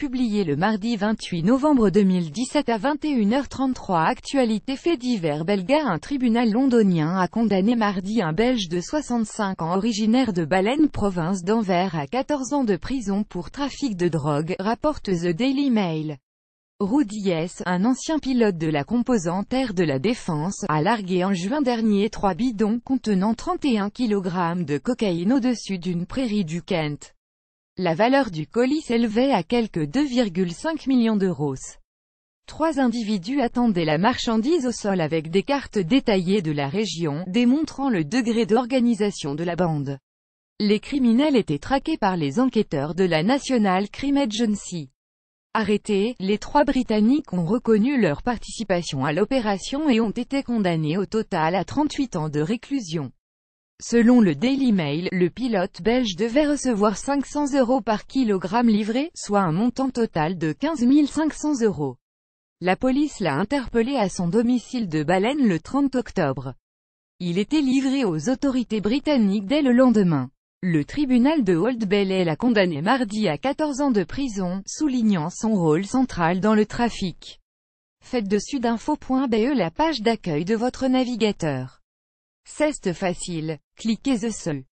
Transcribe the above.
publié le mardi 28 novembre 2017 à 21h33 Actualité fait divers belga Un tribunal londonien a condamné mardi un Belge de 65 ans originaire de Baleine province d'Anvers à 14 ans de prison pour trafic de drogue, rapporte The Daily Mail. Rudy S, un ancien pilote de la composante air de la Défense, a largué en juin dernier trois bidons contenant 31 kg de cocaïne au-dessus d'une prairie du Kent. La valeur du colis s'élevait à quelque 2,5 millions d'euros. Trois individus attendaient la marchandise au sol avec des cartes détaillées de la région, démontrant le degré d'organisation de la bande. Les criminels étaient traqués par les enquêteurs de la National Crime Agency. Arrêtés, les trois Britanniques ont reconnu leur participation à l'opération et ont été condamnés au total à 38 ans de réclusion. Selon le Daily Mail, le pilote belge devait recevoir 500 euros par kilogramme livré, soit un montant total de 15 500 euros. La police l'a interpellé à son domicile de Baleine le 30 octobre. Il était livré aux autorités britanniques dès le lendemain. Le tribunal de Old Bailey l'a condamné mardi à 14 ans de prison, soulignant son rôle central dans le trafic. Faites dessus sudinfo.be la page d'accueil de votre navigateur. C'est facile, cliquez The